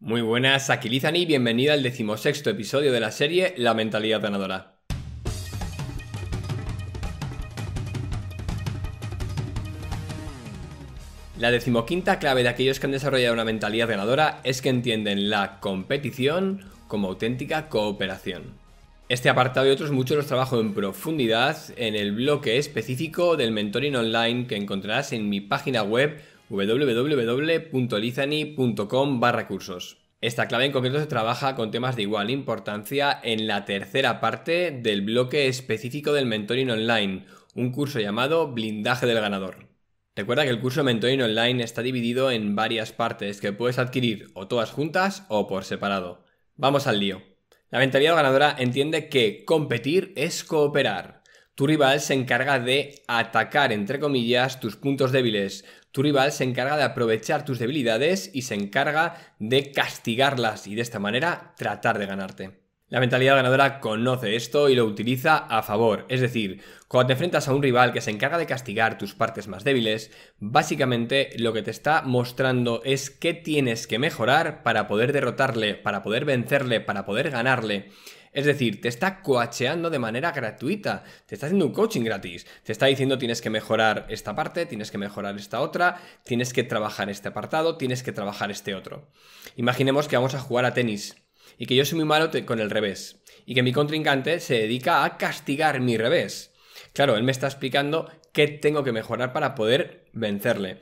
Muy buenas, aquí Lizani y bienvenida al decimosexto episodio de la serie La mentalidad ganadora. La decimoquinta clave de aquellos que han desarrollado una mentalidad ganadora es que entienden la competición como auténtica cooperación. Este apartado y otros muchos los trabajo en profundidad en el bloque específico del mentoring online que encontrarás en mi página web www.lizany.com barra Esta clave en concreto se trabaja con temas de igual importancia en la tercera parte del bloque específico del mentoring online, un curso llamado Blindaje del Ganador. Recuerda que el curso de mentoring online está dividido en varias partes que puedes adquirir o todas juntas o por separado. Vamos al lío. La mentalidad ganadora entiende que competir es cooperar. Tu rival se encarga de atacar, entre comillas, tus puntos débiles. Tu rival se encarga de aprovechar tus debilidades y se encarga de castigarlas y de esta manera tratar de ganarte. La mentalidad ganadora conoce esto y lo utiliza a favor. Es decir, cuando te enfrentas a un rival que se encarga de castigar tus partes más débiles, básicamente lo que te está mostrando es qué tienes que mejorar para poder derrotarle, para poder vencerle, para poder ganarle. Es decir, te está coacheando de manera gratuita, te está haciendo un coaching gratis, te está diciendo tienes que mejorar esta parte, tienes que mejorar esta otra, tienes que trabajar este apartado, tienes que trabajar este otro. Imaginemos que vamos a jugar a tenis y que yo soy muy malo con el revés y que mi contrincante se dedica a castigar mi revés. Claro, él me está explicando qué tengo que mejorar para poder vencerle.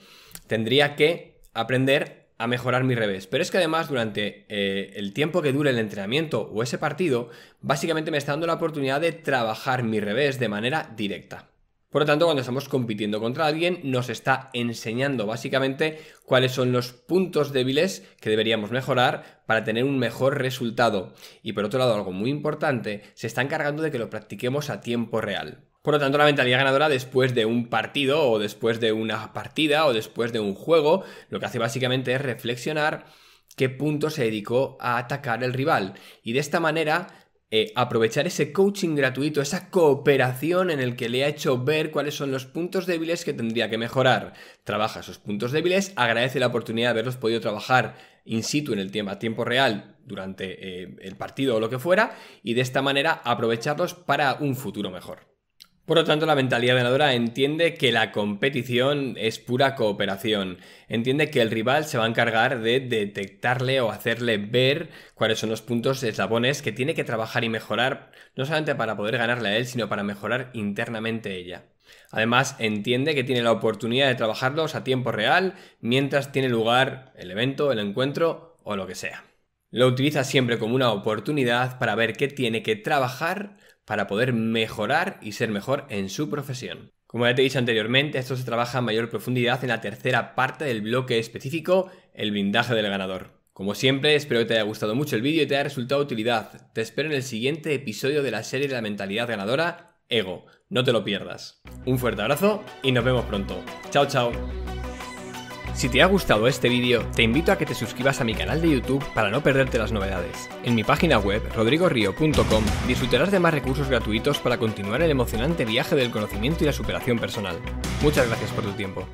Tendría que aprender a mejorar mi revés. Pero es que además durante eh, el tiempo que dure el entrenamiento o ese partido, básicamente me está dando la oportunidad de trabajar mi revés de manera directa. Por lo tanto, cuando estamos compitiendo contra alguien, nos está enseñando básicamente cuáles son los puntos débiles que deberíamos mejorar para tener un mejor resultado. Y por otro lado, algo muy importante, se está encargando de que lo practiquemos a tiempo real. Por lo tanto, la mentalidad ganadora después de un partido o después de una partida o después de un juego, lo que hace básicamente es reflexionar qué punto se dedicó a atacar el rival. Y de esta manera eh, aprovechar ese coaching gratuito, esa cooperación en el que le ha hecho ver cuáles son los puntos débiles que tendría que mejorar. Trabaja esos puntos débiles, agradece la oportunidad de haberlos podido trabajar in situ en el tiempo, a tiempo real durante eh, el partido o lo que fuera, y de esta manera aprovecharlos para un futuro mejor. Por lo tanto, la mentalidad ganadora entiende que la competición es pura cooperación, entiende que el rival se va a encargar de detectarle o hacerle ver cuáles son los puntos eslabones que tiene que trabajar y mejorar, no solamente para poder ganarle a él, sino para mejorar internamente ella. Además, entiende que tiene la oportunidad de trabajarlos a tiempo real mientras tiene lugar el evento, el encuentro o lo que sea. Lo utiliza siempre como una oportunidad para ver qué tiene que trabajar para poder mejorar y ser mejor en su profesión. Como ya te he dicho anteriormente, esto se trabaja en mayor profundidad en la tercera parte del bloque específico, el blindaje del ganador. Como siempre, espero que te haya gustado mucho el vídeo y te haya resultado de utilidad. Te espero en el siguiente episodio de la serie de la mentalidad ganadora, Ego. No te lo pierdas. Un fuerte abrazo y nos vemos pronto. Chao, chao. Si te ha gustado este vídeo, te invito a que te suscribas a mi canal de YouTube para no perderte las novedades. En mi página web, rodrigorio.com, disfrutarás de más recursos gratuitos para continuar el emocionante viaje del conocimiento y la superación personal. Muchas gracias por tu tiempo.